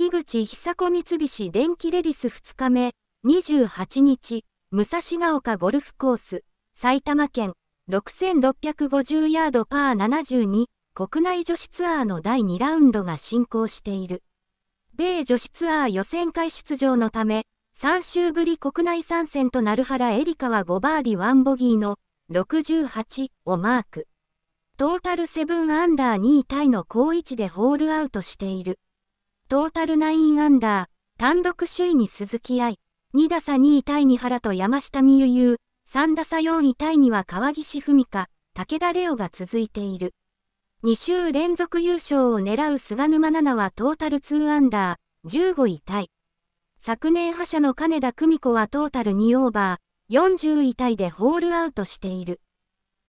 樋口久子三菱電機レディス2日目、28日、武蔵丘ゴルフコース、埼玉県、6650ヤードパー72、国内女子ツアーの第2ラウンドが進行している。米女子ツアー予選会出場のため、3週ぶり国内参戦となる原エリカは5バーディ1ボギーの68をマーク。トータル7アンダー2位タイの好位置でホールアウトしている。トータル9アンダー、単独首位に鈴木愛、2打差2位タイに原と山下美優優、3打差4位タイには川岸文香、武田レオが続いている。2週連続優勝を狙う菅沼奈々はトータル2アンダー、15位タイ。昨年覇者の金田久美子はトータル2オーバー、40位タイでホールアウトしている。